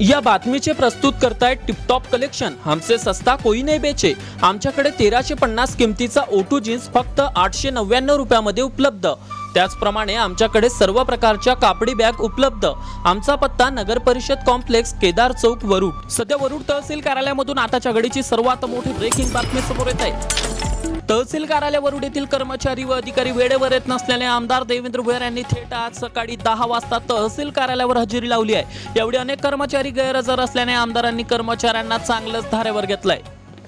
या बातमीचे प्रस्तुत करताय टिपटॉप कलेक्शन हमसे सस्ता कोई नाही बेचे आमच्याकडे तेराशे पन्नास किमतीचा ओटू जीन्स फक्त आठशे नव्याण्णव रुपयामध्ये उपलब्ध त्याचप्रमाणे आमच्याकडे सर्व प्रकारच्या कापडी बॅग उपलब्ध आमचा पत्ता नगर परिषद कॉम्प्लेक्स केदार चौक वरुड सध्या वरुड तहसील कार्यालयामधून आताच्या घडीची सर्वात मोठी ब्रेकिंग बातमी समोर येत आहे तहसील कार्यालय वरुड येथील कर्मचारी व अधिकारी वेळेवर येत नसल्याने आमदार देवेंद्र भुयार यांनी थेट आज सकाळी दहा वाजता तहसील कार्यालयावर हजेरी लावली आहे एवढे अनेक कर्मचारी गैरहजर असल्याने आमदारांनी कर्मचाऱ्यांना चांगलंच धारेवर घेतलंय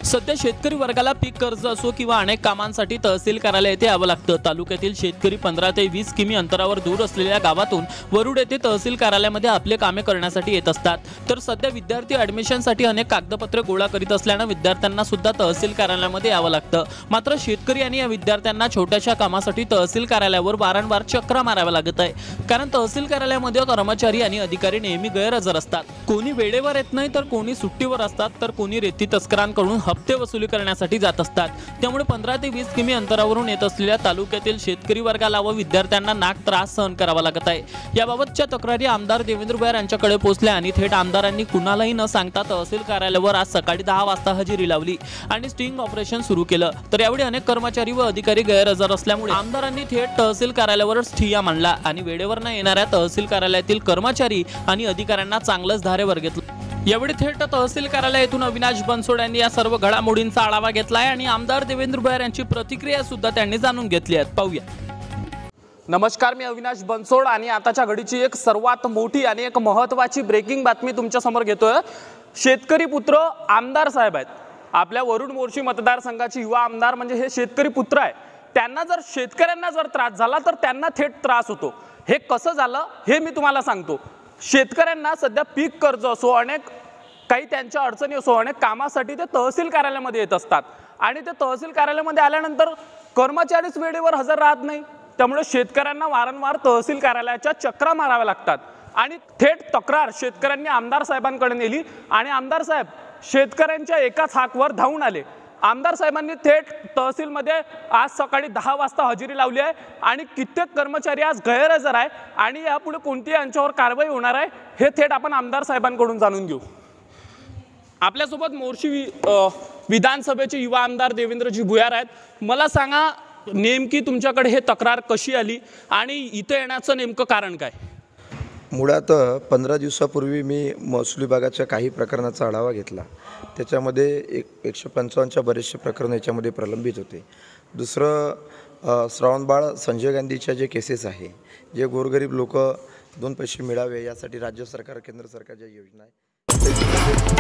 सध्या शेतकरी वर्गाला पीक कर्ज असो किंवा अनेक कामांसाठी तहसील कार्यालय येथे यावं लागतं तालुक्यातील शेतकरी पंधरा ते वीस किमी अंतरावर दूर असलेल्या गावातून वरुड येथे तहसील कार्यालयामध्ये आपले कामे करण्यासाठी येत असतात तर सध्या विद्यार्थी ॲडमिशनसाठी अनेक कागदपत्रे गोळा करीत असल्यानं विद्यार्थ्यांना सुद्धा तहसील कार्यालयामध्ये यावं लागतं मात्र शेतकरी आणि या विद्यार्थ्यांना छोट्याशा कामासाठी तहसील कार्यालयावर वारंवार चक्रा माराव्या लागत आहे कारण तहसील कार्यालयामध्ये कर्मचारी आणि अधिकारी नेहमी गैरहजर असतात कोणी वेळेवर येत नाही तर कोणी सुट्टीवर असतात तर कोणी रेती तस्करांकडून हप्ते वसुली करण्यासाठी जात असतात त्यामुळे पंधरा ते वीस किमी अंतरावरून येत असलेल्या तालुक्यातील शेतकरी वर्गाला व विद्यार्थ्यांना नाक त्रास सहन करावा लागत आहे याबाबतच्या तक्रारी आमदार देवेंद्र यांच्याकडे पोहोचल्या आणि थेट आमदारांनी कुणालाही न सांगता तहसील कार्यालयावर आज सकाळी दहा वाजता हजेरी लावली आणि स्टिंग ऑपरेशन सुरू केलं तर यावेळी अनेक कर्मचारी व अधिकारी गैरहजर असल्यामुळे आमदारांनी थेट तहसील कार्यालयावर ठिया मांडला आणि वेळेवर न येणाऱ्या तहसील कार्यालयातील कर्मचारी आणि अधिकाऱ्यांना चांगलंच धारेवर घेतलं यावेळी थेट तहसील कार्यालयातून अविनाश बनसोड यांनी या सर्व घडामोडींचा आढावा घेतला आहे आणि आमदार देवेंद्र यांची प्रतिक्रिया सुद्धा त्यांनी जाणून घेतली आहे पाहूया नमस्कार मी अविनाश बनसोड आणि आताच्या घडीची एक सर्वात मोठी आणि एक महत्त्वाची ब्रेकिंग बातमी तुमच्या समोर घेतोय शेतकरी पुत्र आमदार साहेब आहेत आपल्या वरुण मोर्शी मतदारसंघाचे युवा आमदार म्हणजे हे शेतकरी पुत्र आहे त्यांना जर शेतकऱ्यांना जर त्रास झाला तर त्यांना थेट त्रास होतो हे कसं झालं हे मी तुम्हाला सांगतो शेतकऱ्यांना सध्या पीक कर्ज असो अनेक काही त्यांच्या अडचणी असो अनेक कामासाठी ते तहसील कार्यालयामध्ये येत असतात आणि ते तहसील कार्यालयामध्ये आल्यानंतर कर्मचारीच वेळेवर हजर राहत नाही त्यामुळे शेतकऱ्यांना वारंवार तहसील कार्यालयाच्या चक्रा माराव्या लागतात आणि थेट तक्रार शेतकऱ्यांनी आमदार साहेबांकडे नेली आणि आमदार साहेब शेतकऱ्यांच्या एकाच हाकवर धावून आले आमदार साहेबांनी थेट तहसीलमध्ये आज सकाळी दहा वाजता हजेरी लावली आहे आणि कित्येक कर्मचारी आज गैरहजर आहे आणि यापुढे कोणती यांच्यावर कारवाई होणार आहे हे थेट आपण आमदार साहेबांकडून जाणून घेऊ आपल्यासोबत मोर्शी विधानसभेचे युवा आमदार देवेंद्रजी भुयार आहेत मला सांगा नेमकी तुमच्याकडे हे तक्रार कशी आली आणि इथं येण्याचं नेमकं कारण काय मुळात पंधरा दिवसापूर्वी मी महसूल विभागाच्या काही प्रकरणाचा आढावा घेतला त्याच्यामध्ये एक एकशे पंचावन्नच्या बरेचसे प्रकरण याच्यामध्ये प्रलंबित होते दुसरं श्रावणबाळ संजय गांधीच्या जे केसेस आहे जे गोरगरीब लोक दोन पैसे मिळावे यासाठी राज्य सरकार केंद्र सरकारच्या योजना आहे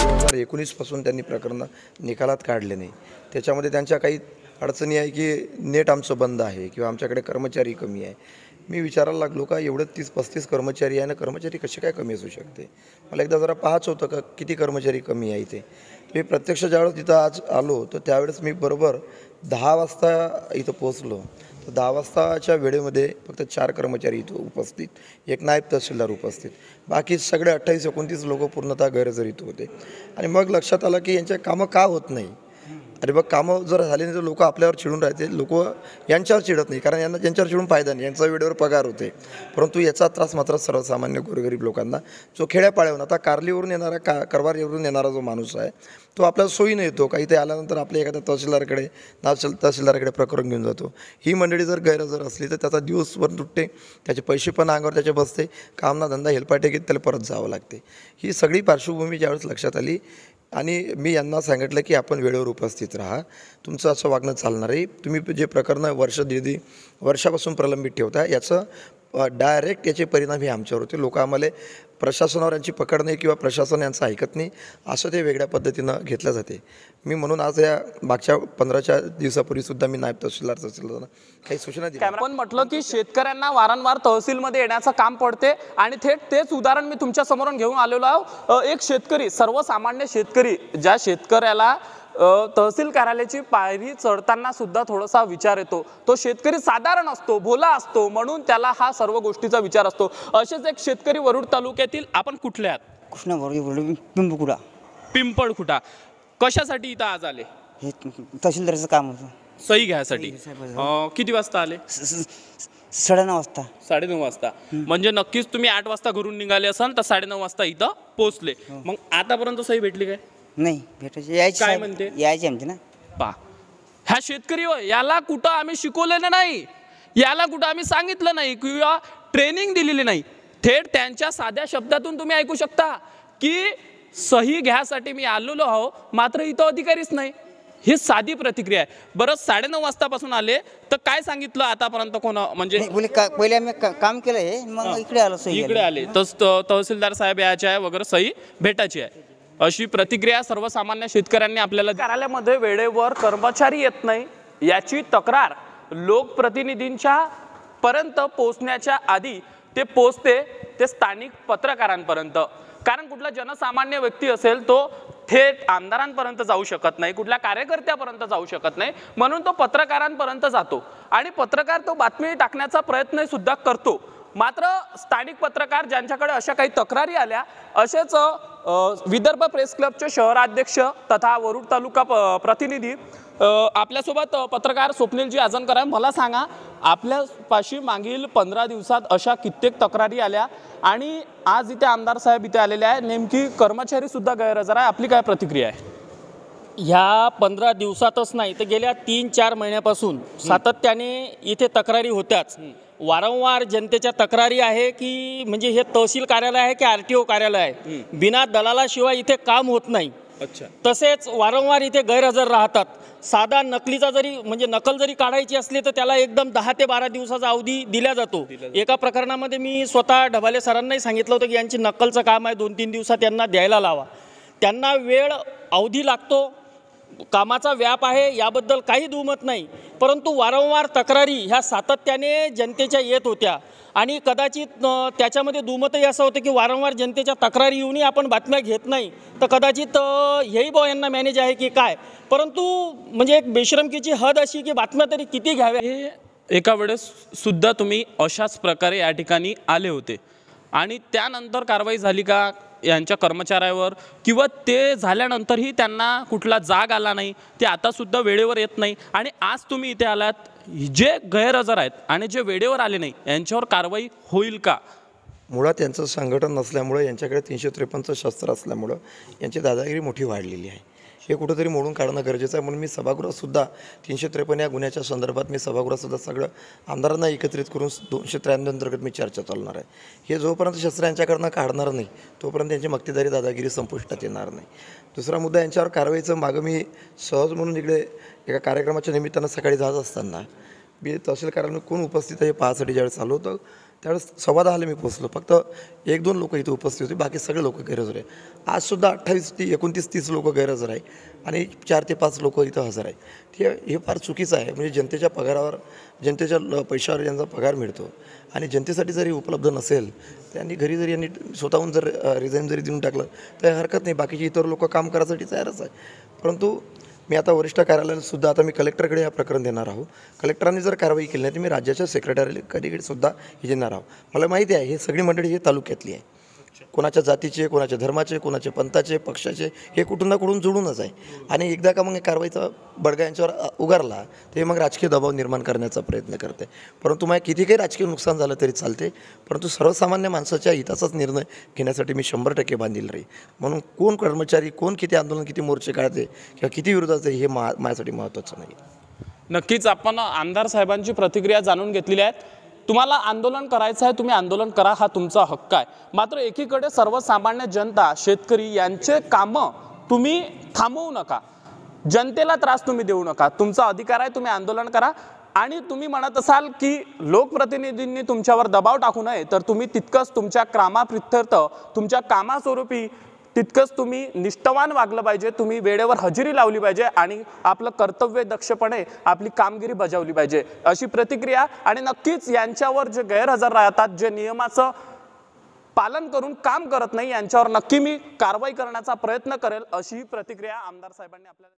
दोन हजार एकोणीसपासून त्यांनी प्रकरणं निकालात काढले नाही त्याच्यामध्ये त्यांच्या काही अडचणी आहे की नेट आमचं बंद आहे किंवा आमच्याकडे कर्मचारी कमी आहे मी विचारायला लागलो का एवढं तीस पस्तीस कर्मचारी आहे ना कर्मचारी कसे काय कमी असू शकते मला एकदा जरा पाहाच होतं का किती कर्मचारी कमी आहे इथे मी प्रत्यक्ष ज्यावेळेस तिथं आज आलो तर त्यावेळेस मी बरोबर दहा वाजता इथं पोचलो तर दहा वाजताच्या वेळेमध्ये फक्त चार कर्मचारी इथं उपस्थित एक नायब तहसीलदार उपस्थित बाकी सगळे अठ्ठावीस एकोणतीस लोक पूर्णतः गैरहजर इथं होते आणि मग लक्षात आलं की यांच्या कामं का होत नाही अरे बघ कामं जर झाले नाही तर लोक आपल्यावर चिडून राहते लोक यांच्यावर चिडत नाही कारण यांना ज्यांच्यावर चिडून फायदा नाही यांचा वेळेवर पगार होते परंतु याचा त्रास मात्र सर्वसामान्य गोरगरीब लोकांना जो खेड्यापाड्यावरून आता कारलीवरून येणारा का करवारीवरून येणारा जो माणूस आहे तो आपल्याला सोयीनं येतो काही ते आल्यानंतर आपल्या एखाद्या तहसीलदारकडे तहसील तहसीलदाराकडे प्रकरण घेऊन जातो ही मंडळी जर गैरजर असली तर त्याचा दिवस पण तुटते त्याचे पैसे पण अंगावर त्याचे बसते कामना धंदा हेलपाटे घेत त्याला परत जावं लागते ही सगळी पार्श्वभूमी ज्यावेळेस लक्षात आली आणि मी यांना सांगितलं की आपण वेळेवर उपस्थित राहा तुमचं असं वागणं चालणार आहे तुम्ही जे प्रकरणं वर्ष दीदी वर्षापासून प्रलंबित ठेवता याचं डायरेक्ट याचे परिणाम हे आमच्यावर होते लोक आम्हाला प्रशासनावर यांची पकड नाही किंवा प्रशासन यांचं ऐकत नाही असं ते वेगळ्या पद्धतीनं घेतलं जाते मी म्हणून आज या मागच्या पंधराच्या दिवसापूर्वी सुद्धा मी नायब तहसीलदार तहसीलदार काही सूचना दिली आपण म्हटलं की शेतकऱ्यांना वारंवार तहसीलमध्ये येण्याचं काम पडते आणि थेट तेच उदाहरण मी तुमच्या समोरून घेऊन आलेलो आहो एक शेतकरी सर्वसामान्य शेतकरी ज्या शेतकऱ्याला तहसील कार्यालयाची पायरी चढताना सुद्धा थोडासा विचार येतो तो शेतकरी साधारण असतो भोला असतो म्हणून त्याला हा सर्व गोष्टीचा विचार असतो असेच एक शेतकरी वरुड तालुक्यातील आपण कुठले आहात कृष्णा पिंपकुडा पिंपळखुटा कशासाठी इथं आज आले हे तहसीलदाराचं काम होतं सही घ्यायसाठी किती वाजता आले साडेनऊ वाजता साडेनऊ वाजता म्हणजे नक्कीच तुम्ही आठ वाजता घरून निघाले असाल तर साडेनऊ वाजता इथं पोहोचले हो. मग आतापर्यंत सही भेटली काय नाही काय म्हणते? ना पा ह्या शेतकरी याला कुठं आम्ही शिकवलेलं नाही याला कुठं आम्ही सांगितलं नाही किंवा ट्रेनिंग दिलेली नाही थेट त्यांच्या साध्या शब्दातून तुम्ही ऐकू शकता की सही घ्यासाठी मी आलेलो आहो मात्र इथं अधिकारीच नाही ही साधी प्रतिक्रिया आहे बरं साडेनऊ वाजतापासून आले तर काय सांगितलं आतापर्यंत कोण म्हणजे पहिले आम्ही काम केलं हे मग इकडे आलो सही इकडे आले तहसीलदार साहेब यायचे आहे वगैरे सही भेटायची आहे अशी प्रतिक्रिया सर्वसामान्य शेतकऱ्यांनी आपल्याला कार्यालयामध्ये वेळेवर कर्मचारी येत नाही याची तक्रार लोकप्रतिनिधींच्या पर्यंत पोहोचण्याच्या आधी ते पोचते ते स्थानिक पत्रकारांपर्यंत कारण कुठला जनसामान्य व्यक्ती असेल तो थेट आमदारांपर्यंत जाऊ शकत नाही कुठल्या कार्यकर्त्यापर्यंत जाऊ शकत नाही म्हणून तो पत्रकारांपर्यंत जातो आणि पत्रकार तो बातमी टाकण्याचा प्रयत्न सुद्धा करतो मात्र स्थानिक पत्रकार ज्यांच्याकडे अशा काही तक्रारी आल्या असेच विदर्भ प्रेस क्लबचे शहराध्यक्ष तथा वरुड तालुका प प्रतिनिधी आपल्यासोबत पत्रकार स्वप्नीलजी आजनकर आहे मला सांगा आपल्यापाशी मागील पंधरा दिवसात अशा कित्येक तक्रारी आल्या आणि आज इथे आमदार साहेब इथे आलेले आहे नेमकी कर्मचारीसुद्धा गैरहजर आहे आपली काय प्रतिक्रिया आहे ह्या पंधरा दिवसातच नाही तर गेल्या तीन चार महिन्यापासून सातत्याने इथे तक्रारी होत्याच वारंवार जनतेच्या तक्रारी आहे की म्हणजे हे तहसील कार्यालय आहे की आर टी ओ कार्यालय आहे बिना दलालाशिवाय इथे काम होत नाही अच्छा तसेच वारंवार इथे गैरहजर राहतात साधा नकलीचा जरी म्हणजे नकल जरी काढायची असली तर त्याला एकदम दहा ते बारा दिवसाचा अवधी दिला जातो एका प्रकरणामध्ये मी स्वतः ढबाले सरांनाही सांगितलं होतं की यांची नकलचं काम आहे दोन तीन दिवसात त्यांना द्यायला लावा त्यांना वेळ अवधी लागतो कामाचा व्याप आहे याबद्दल काही दुमत नाही परंतु वारंवार तक्रारी ह्या सातत्याने जनतेच्या येत होत्या आणि कदाचित त्याच्यामध्ये दुमतही असं होतं की वारंवार जनतेच्या तक्रारी येऊनही आपण बातम्या घेत नाही तर कदाचित हेही भाऊ यांना मॅनेज आहे की काय परंतु म्हणजे एक बेश्रमकीची हद अशी की बातम्या तरी किती घ्याव्या हे एका वेळेस सुद्धा तुम्ही अशाच प्रकारे या ठिकाणी आले होते आणि त्यानंतर कारवाई झाली का यांच्या कर्मचाऱ्यावर किंवा ते झाल्यानंतरही त्यांना कुठला जाग आला नाही ते आतासुद्धा वेळेवर येत नाही आणि आज तुम्ही इथे आलात जे गैरहजर आहेत आणि जे वेळेवर आले नाही यांच्यावर कारवाई होईल का मुळात यांचं संघटन नसल्यामुळं यांच्याकडे तीनशे त्रेपन्नचं शस्त्र असल्यामुळं यांची दादागिरी मोठी वाढलेली आहे हे कुठंतरी मोडून काढणं गरजेचं आहे म्हणून मी सभागृहातसुद्धा तीनशे त्रेपन्न या गुन्ह्याच्या संदर्भात मी सभागृहातसुद्धा सगळं आमदारांना एकत्रित करून दोनशे त्र्याण्णव अंतर्गत मी चर्चा चालणार आहे हे जोपर्यंत शस्त्र यांच्याकडनं काढणार नाही तोपर्यंत त्यांची मक्तेदारी दादागिरी संपुष्टात येणार नाही दुसरा मुद्दा यांच्यावर कारवाईचं मागं मी सहज म्हणून इकडे एका कार्यक्रमाच्या निमित्तानं सकाळी जात असताना मी तहसीलकारांना कोण उपस्थित आहे हे पाहासाठी ज्यावेळेस चालू होतं त्यावेळेस सव्वा दहाला मी पोचलो फक्त एक दोन लोक इथे उपस्थित होते बाकी सगळे लोक गैरहजर आहे आजसुद्धा अठ्ठावीस ते एकोणतीस तीस लोक गैरहजर आहे आणि चार ते पाच लोक इथं हजर आहे ते हे फार चुकीचं आहे म्हणजे जनतेच्या पगारावर जनतेच्या पैशावर यांचा पगार मिळतो आणि जनतेसाठी जरी उपलब्ध नसेल त्यांनी घरी जरी यांनी स्वतःहून जर रिझाईन जरी देऊन टाकलं तर हरकत नाही बाकीचे इतर लोक काम करायसाठी तयारच आहे परंतु मी आता वरिष्ठ कार्यालयातसुद्धा आता मी कलेक्टरकडे या प्रकरण देणार आहोत कलेक्टरांनी जर कारवाई केली नाही तर मी राज्याच्या सेक्रेटरीकडे सुद्धा हे देणार आहोत मला माहिती आहे हे सगळी मंडळी हे तालुक्यातली आहे कोणाच्या जातीचे कोणाच्या धर्माचे कोणाचे पंथाचे पक्षाचे हे कुठून ना कुठून जुळूनच आहे आणि एकदा का मग कारवाईचा बडगा यांच्यावर उगारला ते मग राजकीय दबाव निर्माण करण्याचा प्रयत्न करते परंतु माझ्या किती काही राजकीय नुकसान झालं तरी चालते परंतु सर्वसामान्य माणसाच्या हिताचाच निर्णय घेण्यासाठी मी शंभर टक्के बांधील राहील म्हणून कोण कर्मचारी कोण किती आंदोलन किती मोर्चे काढते किंवा किती विरोधात हे मा माझ्यासाठी महत्त्वाचं नाही नक्कीच आपण आमदार साहेबांची प्रतिक्रिया जाणून घेतलेली आहेत तुम्हाला आंदोलन करायचं आहे तुम्ही आंदोलन करा हा तुमचा हक्क आहे मात्र एकीकडे सर्वसामान्य जनता शेतकरी यांचे कामं तुम्ही थांबवू नका जनतेला त्रास तुम्ही देऊ नका तुमचा अधिकार आहे तुम्ही आंदोलन करा आणि तुम्ही म्हणत असाल की लोकप्रतिनिधींनी तुमच्यावर दबाव टाकू नये तर तुम्ही तितकंच तुमच्या कामाप्रित्यर्थ तुमच्या कामास्वरूपी तितकंच तुम्ही निष्ठवान वागलं पाहिजे तुम्ही वेळेवर हजेरी लावली पाहिजे आणि आपलं कर्तव्य दक्षपणे आपली कामगिरी बजावली पाहिजे अशी प्रतिक्रिया आणि नक्कीच यांच्यावर जे गैरहजर राहतात जे नियमाचं पालन करून काम करत नाही यांच्यावर नक्की मी कारवाई करण्याचा प्रयत्न करेल अशी प्रतिक्रिया आमदार साहेबांनी आपल्याला